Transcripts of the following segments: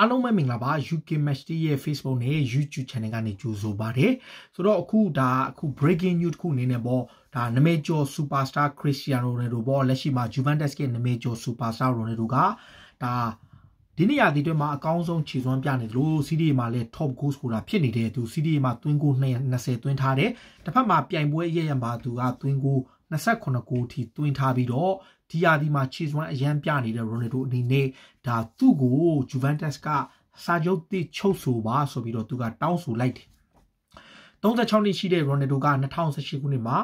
အားလုံးပဲမင်္ဂလာပါ UK Match Day ရဲ့ Facebook နဲ့ YouTube Channel ကနေကြိုဆိုပါတယ်ဆိုတော့အခုဒါအခု breaking news တစ်ခုအနေနဲ့ပေါ့ဒါနမေကျော် superstar Cristiano Ronaldo ပေါ့လက်ရှိမှာ Juventus ရဲ့နမေကျော် superstar Ronaldo ကဒါဒီနေရာဒီတွင်မှာအကောင်းဆုံးခြေစွမ်းပြနေသလို CDA မှာလည်း top goal ဆိုတာဖြစ်နေတယ်သူ CDA မှာ twin goal 20သွင်းထားတယ်တစ်ဖက်မှာပြိုင်ပွဲရဲ့ရံပါသူက twin goal 29ကိုထိတွင်ထားပြီးတော့ဒီယာဒီမှာချီစွမ်းအရန်ပြနေတဲ့ရိုနယ်ဒိုအနေနဲ့ဒါသူ့ကိုဂျူဗန်တက်စ်ကစာချုပ်တိချုပ်ဆိုပါဆိုပြီးတော့သူက တောင်းဆိုလိုက်တယ်36နှစ်ရှိတဲ့ရိုနယ်ဒိုက2018ခုနှစ်မှာ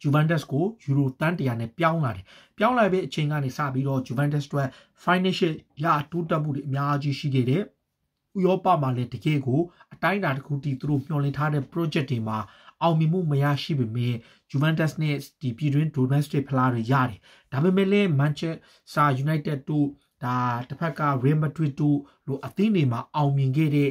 ဂျူဗန်တက်စ်ကိုယူရိုတန်း100နဲ့ပြောင်းလာတယ်။ပြောင်းလာပြီးအချိန်ကနေစပြီးတော့ဂျူဗန်တက်စ်အတွက် financial ရတိုးတက်မှုတွေအများကြီးရှိခဲ့တယ်။ဥရောပမှာလည်းတကယ်ကိုအတိုင်းအတာတစ်ခုတည်သူတို့မျှော်လင့်ထားတဲ့ project တွေမှာအောင်မြင်မှုမရရှိပေမဲ့ Juventus နဲ့ဒီပြည်တွင်း domestic ဖလားတွေရတယ်ဒါပေမဲ့လည်း Manchester United တို့ဒါတစ်ဖက်က Real Madrid တို့လိုအသင်းတွေမှာအောင်မြင်ခဲ့တဲ့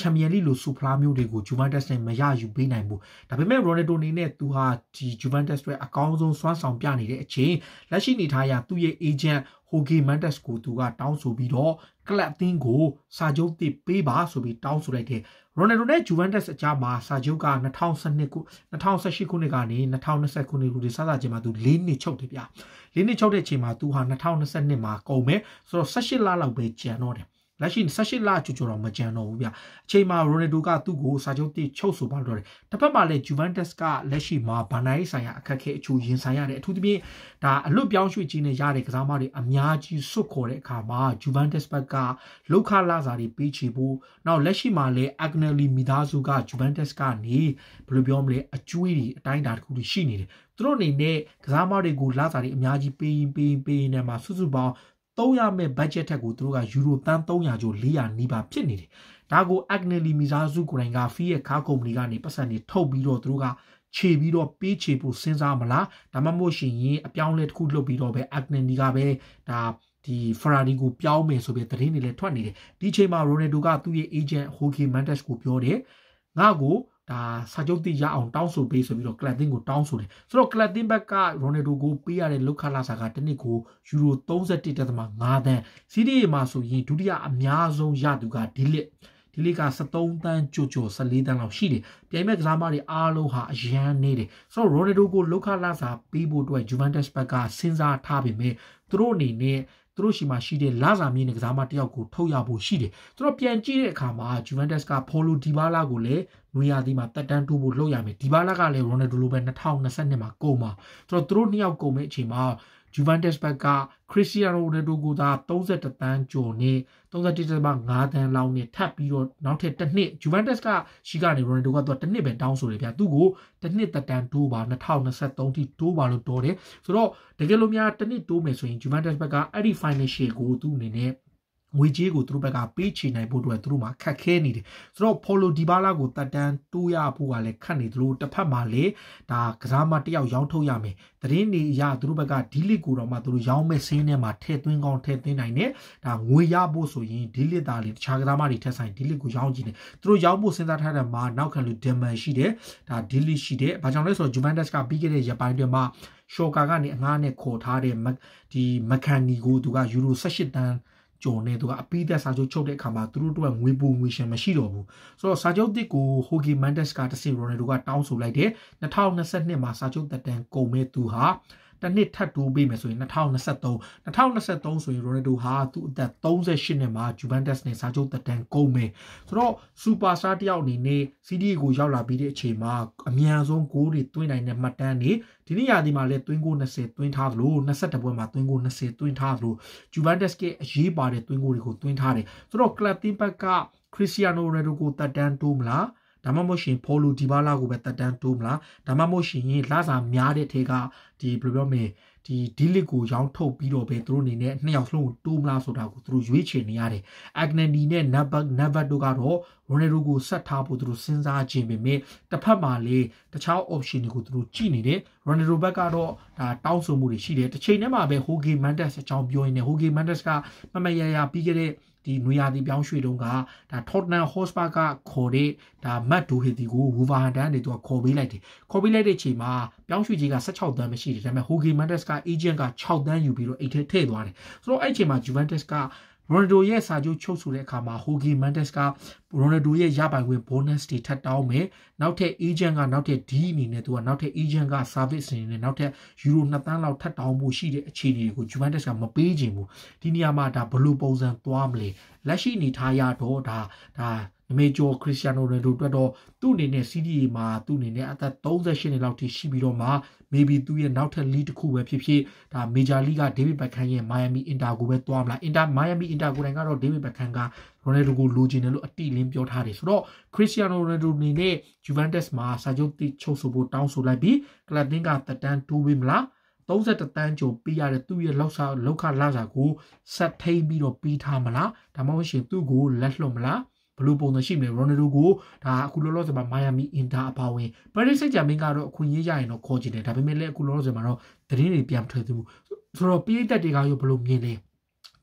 ချန်ပီယံလိလိုဆူဖလားမျိုးတွေကို Juventus နဲ့မရယူပေးနိုင်ဘူးဒါပေမဲ့ Ronaldo အနေနဲ့သူဟာဒီ Juventus ရဲ့အကောင်းဆုံးစွမ်းဆောင်ပြနေတဲ့အချိန်လက်ရှိနေထားရသူ့ရဲ့ agent ဟိုဂီမန်တက်စ်ကိုသူကတောင်းဆိုပြီးတော့ကလပ်အသင်းကို စာချုပ်တစ်ပေးပါဆိုပြီးတောင်းဆိုလိုက်တယ်ရိုနယ်ဒိုနဲ့ဂျူဗန်တက်စ်အကြားမှာစာချုပ်က2012ခု2018ခုနှစ်ကနေ2020ခုနှစ်ခုတွေစစချင်းမှာသူ၄နှစ်ချုပ်တယ်ဗျာ၄နှစ်ချုပ်တဲ့အချိန်မှာသူဟာ2022မှာကုန်မယ်ဆိုတော့18လလောက်ပဲကျန်တော့တယ်လက်ရှိ18လကြိုကြတော့မကြံတော့ဘူးဗျအချိန်မှာရိုနယ်ဒိုကသူ့ကိုစာချုပ်တိချုပ်ဆိုပါတော့တယ်တစ်ဖက်မှာလည်းဂျူဗန်တက်စ်ကလက်ရှိမှာဘာနာရေးဆိုင်ရာအခက်အခဲအချို့ရင်ဆိုင်ရတယ်အထူးသဖြင့်ဒါအလွတ်ပြောင်းရွှေ့ခြင်းနဲ့ရတဲ့ကစားမတွေအများကြီးစွတ်ခေါ်တဲ့အခါမှာဂျူဗန်တက်စ်ဘက်ကလောက်ခလာစာတွေပေးချေဖို့နောက်လက်ရှိမှာလည်းအဂနယ်လီမိသားစုကဂျူဗန်တက်စ်ကနေဘယ်လိုပြောမလဲအကျွေးတွေအတိုင်းအတာတစ်ခုရှိနေတယ်သူတို့အနေနဲ့ကစားမတွေကိုလာစာတွေအများကြီးပေးရင်ပေးရင်ပေးရင်နဲ့မှစုစုပေါင်းသုံးရမယ့် budget ထက်ကိုသူတို့ကယူရိုတန်း300ကျော်400နီးပါးဖြစ်နေတယ်။ဒါကို Agnelli မိသားစုကိုယ်တိုင်က Fee ရဲ့ car company ကနေပတ်စံတွေထုတ်ပြီးတော့သူတို့ကခြေပြီးတော့ပေးခြေဖို့စဉ်းစားမလားဒါမှမဟုတ်ရှင်ရင်အပြောင်းလဲတစ်ခုလုပ်ပြီးတော့ပဲ Agnelli ကပဲဒါဒီ Ferrari ကိုပြောင်းမယ်ဆိုပြီးသတင်းတွေလည်းထွက်နေတယ်ဒီချိန်မှာ Ronaldo ကသူ့ရဲ့ agent Jorge Mendes ကိုပြောတယ်ငါ့ကိုဒါစာချုပ်တိရအောင်တောင်းဆိုပေးဆိုပြီးတော့ကလတ်တင်ကိုတောင်းဆိုတယ်ဆိုတော့ကလတ်တင်ဘက်ကရိုနယ်ဒိုကိုပေးရတဲ့လောက်ခလာစာကတစ်နှစ်ကိုယူရို31.5သန်း CDA မှာဆိုရင်ဒုတိယအများဆုံးရသူကဒီလစ်ဒီလေးက73တန်းကြိုကြို14တန်းလောက်ရှိတယ်။ပြိုင်မဲ့ကစားမတွေအားလုံးဟာအရန်နေတယ်။ဆိုတော့ရိုနယ်ဒိုကိုလောက်ခလာစာပေးဖို့အတွက်ဂျူဗန်တက်စ်ဘက်ကစဉ်းစားထားပေမဲ့သူတို့အနေနဲ့သူတို့ရှိမှရှိတဲ့လာစာမြင့်ကစားမတယောက်ကိုထုတ်ရဖို့ရှိတယ်သူတို့ပြန်ကြည့်တဲ့အခါမှာ Juventus က Paulo Dybala ကိုလည်းနွေရာသီမှာတက်တန်းတိုးဖို့လုပ်ရမယ် Dybala ကလည်း Ronaldo လိုပဲ2022မှာကုန်မှာသူတို့သူတို့နှစ်ယောက်ကုန်မဲ့အချိန်မှာဂျူဗန်တက်စ်ဘက်ကခရစ္စတီယာနိုရိုနယ်ဒိုကိုသာ32တန်းကျော်နဲ့31.5တန်းလောက်နဲ့ထပ်ပြီးတော့နောက်ထပ်တစ်နှစ်ဂျူဗန်တက်စ်ကရှိကနေရိုနယ်ဒိုကတော့တစ်နှစ်ပဲတောင်းဆိုတယ်ဗျာသူ့ကိုတစ်နှစ်တန်းတိုးပါ2023ထိတိုးပါလို့တော်တယ်ဆိုတော့တကယ်လို့များတစ်နှစ်တိုးမယ်ဆိုရင်ဂျူဗန်တက်စ်ဘက်ကအဲ့ဒီ financial ကိုသူ့အနေနဲ့ငွေကြေးကိုသူတို့ဘက်ကပေးချေနိုင်ဖို့အတွက်သူတို့မှာခက်ခဲနေတယ်ဆိုတော့ follow Dybala ကိုတတ်တန်းတိုးရဖို့ကလည်းခက်နေသလိုတစ်ဖက်မှာလည်းဒါကစားမတစ်ယောက်ရောင်းထုတ်ရမယ်သတင်းတွေအရသူတို့ဘက်ကဒီလစ်ကိုတော့မှသူတို့ရောင်းမဲ့ဆင်းထဲမှာထည့်သွင်းကောင်းထည့်သွင်းနိုင်တယ်ဒါငွေရဖို့ဆိုရင်ဒီလစ်သားလေးတခြားကစားမတွေထက်ဆိုင်ဒီလစ်ကိုရောင်းကြည့်တယ်သူတို့ရောင်းဖို့စဉ်းစားထားတဲ့မှာနောက်ခံလူ demand ရှိတယ်ဒါဒီလစ်ရှိတယ်ဘာကြောင့်လဲဆိုတော့ Juventus ကပြီးခဲ့တဲ့ရက်ပိုင်းတွေမှာရှော်ကာကနေအငားနဲ့ခေါ်ထားတဲ့ဒီမကန်နီကိုသူကယူရို18တန်းဂျွန်နဲ့သူကအပိသက်စာချုပ်ချုပ်တဲ့အခါမှာသူတို့တို့ကငွေပူငွေရှင်မရှိတော့ဘူးဆိုတော့စာချုပ်တစ်ကိုဟိုဂီမန်ဒက်စ်ကတစီရိုနယ်ဒိုကတောင်းဆိုလိုက်တယ်2022မှာစာချုပ်သက်တမ်းကုန်မဲ့သူဟာတစ်နှစ်ထပ်တိုးပေးမယ်ဆိုရင်2023 2023ဆိုရင်ရိုနယ်ဒိုဟာသူ့အသက်38နှစ်မှာဂျူဗန်တက်စ်နဲ့စာချုပ်သက်တမ်းကုန်မယ်ဆိုတော့စူပါစတာတယောက်အနေနဲ့ CDA ကိုရောက်လာပြီးတဲ့အချိန်မှာအမြန်ဆုံးဂိုးတွေသွင်းနိုင်တဲ့မှတ်တမ်းတွေဒီနေ့ရာသီမှာလည်းသွင်းကို20သွင်းထားသလို22ပွဲမှာသွင်းကို20သွင်းထားသလိုဂျူဗန်တက်စ်ကအရေးပါတဲ့သွင်းကိုတွေကိုသွင်းထားတယ်ဆိုတော့ကလပ်တင်းဘက်ကခရစ္စတီယာနိုရိုနယ်ဒိုကိုသက်တမ်းတိုးမလားဒါမှမဟုတ်ရှင်ဖော်လိုဒီဘာလာကိုပဲတက်တန်းတိုးမလားဒါမှမဟုတ်ရှင်လာစာများတဲ့ထဲကဒီဘယ်လိုပြောမလဲဒီဒီလစ်ကိုရောင်းထုတ်ပြီးတော့ပဲသူတို့အနေနဲ့နှစ်ယောက်စလုံးကိုတိုးမလားဆိုတာကိုသူတို့ရွေးချယ်နေရတယ်။အက်ဂနန်ဒီနဲ့နဘတ်နဘတ်တို့ကတော့ရိုနယ်ဒိုကိုဆက်ထားဖို့သူတို့စဉ်းစားခြင်းပေမဲ့တစ်ဖက်မှာလေတခြား option တွေကိုသူတို့ကြည့်နေတယ်။ရိုနယ်ဒိုဘက်ကတော့ဒါတောင်းဆိုမှုတွေရှိတယ်။တစ်ချိန်တည်းမှာပဲဟိုဂေမန်တက်စ်အကြောင်းပြောရင်လည်းဟိုဂေမန်တက်စ်ကမမရရပြီးခဲ့တဲ့ဒီနွေရာသီပြောင်းရွှေ့တုန်းကဒါ Tottenham Hotspur ကခေါ်တဲ့ဒါ Matt Doherty ကို Wolverhampton နေသူကခေါ်ပေးလိုက်တယ်ခေါ်ပေးလိုက်တဲ့အချိန်မှာပြောင်းရွှေ့ကြီးက16တန်းမရှိတယ်ဒါပေမဲ့ Jorge Mendes က agent က6တန်းယူပြီးတော့အိတ်ထဲထည့်သွားတယ်ဆိုတော့အဲ့အချိန်မှာ Juventus ကရိုနယ်ဒိုရဲ့စာချုပ်ချုပ်ဆိုတဲ့အခါမှာဟိုဂီမန်တက်စ်ကရိုနယ်ဒိုရဲ့ရပိုင်ခွင့် bonus တွေထပ်တောင်းမယ်နောက်ထပ် agent ကနောက်ထပ် D အနေနဲ့သူကနောက်ထပ် agent က service အနေနဲ့နောက်ထပ် euro 2သန်းလောက်ထပ်တောင်းဖို့ရှိတဲ့အခြေအနေတွေကို Juventus ကမပေးချင်ဘူးဒီနေရာမှာဒါဘယ်လိုပုံစံသွားမလဲလက်ရှိအနေထားရတော့ဒါဒါအမေဂျော်ခရစ်စတီယာနိုရိုနယ်ဒိုအတွက်တော့သူ့အနေနဲ့ CDA မှာသူ့အနေနဲ့အသက်38နှစ်လောက်ထိရှိပြီးတော့မှ maybe သူ့ရဲ့နောက်ထပ် league တစ်ခုပဲဖြစ်ဖြစ်ဒါ major league က David Beckham ရဲ့ Miami Inter ကိုပဲသွားမလား Inter Miami Inter ကိုတိုင်ကတော့ David Beckham က Ronaldo ကိုလိုချင်တယ်လို့အတိလင်းပြောထားတယ်ဆိုတော့ Cristiano Ronaldo အနေနဲ့ Juventus မှာစာချုပ်တိချုပ်ဆိုဖို့တောင်းဆိုလိုက်ပြီး club team ကတက်တန်းတိုးပေးမလား32တန်းကျော်ပေးရတဲ့သူ့ရဲ့လောက်စာလောက်ခလာစာကိုဆက်ထိန်ပြီးတော့ပြီးထားမလားဒါမှမဟုတ်ရှင်သူ့ကိုလက်လွတ်မလားဘယ်လိုပုံစံရှိမလဲရိုနယ်ဒိုကိုဒါအခုလောလောဆယ်မှာမိုင်ယာမီအင်တာအပါဝင်ပဲရစ်စိတ်ကြမင်းကတော့အခွင့်အရေးရရင်တော့ခေါ်ကြည့်တယ်ဒါပေမဲ့လည်းအခုလောလောဆယ်မှာတော့သတင်းတွေပြန်ထွက်သူဆိုတော့ပြည်သက်တွေကရောဘယ်လိုမြင်လဲ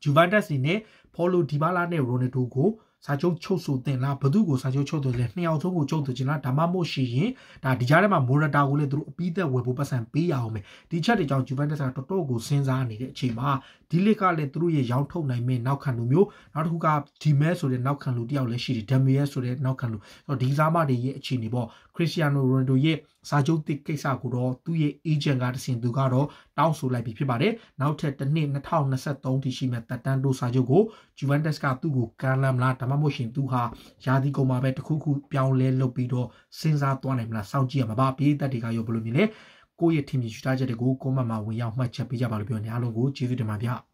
ဂျူဗန်တက်စီနဲ့ဖော်လိုဒီဘာလာနဲ့ရိုနယ်ဒိုကိုစာချုပ်ချုပ်ဆိုတင်လားဘသူကိုစာချုပ်ချုပ်တယ်လဲနှစ်ယောက်သုံးကိုချုပ်တယ်ကျင်လားဒါမှမဟုတ်ရှိရင်ဒါဒီကြားထဲမှာမိုရတာကိုလည်းသူတို့အပြီးသက်ဝယ်ဖို့ပတ်စံပေးရအောင်မယ်ဒီချက်တွေကြောင့်ဂျူဗန်တက်စ်ကတော်တော်ကိုစဉ်းစားနေတဲ့အချိန်မှာဒီလစ်ကလည်းသူတို့ရဲ့ရောင်းထုတ်နိုင်မယ့်နောက်ခံလူမျိုးနောက်တစ်ခုကဒီမဲဆိုတဲ့နောက်ခံလူတယောက်လည်းရှိတယ်ဒမ်မီယဲဆိုတဲ့နောက်ခံလူဆိုတော့ဒီစားမတွေရဲ့အခြေအနေပေါ့ခရစ်စတီယာနိုရိုနယ်ဒိုရဲ့စာချုပ်တစ်ကိစ္စကိုတော့သူ့ရဲ့ agent ကတစင်သူကတော့တောင်းဆိုလိုက်ပြီဖြစ်ပါတယ်နောက်ထပ်တစ်နှစ်2023ထိရှိမဲ့တက်တန်းတို့စာချုပ်ကို Juventus ကသူ့ကိုကမ်းလှမ်းမလားဒါမှမှမဟုတ်ရှင်သူဟာယာဒီကုန်မှာပဲတခုခုပြောင်းလဲလုပ်ပြီးတော့စဉ်းစားသွားနိုင်မလားစောင့်ကြည့်ရမှာပါပြည်သက်တွေကရောဘယ်လိုမြင်လဲကိုယ့်ရဲ့ထင်မြင်ယူဆချက်တွေကို comment မှာဝင်ရောက်မှတ်ချက်ပေးကြပါလို့ပြောနေအားလုံးကိုကျေးဇူးတင်ပါဗျာ။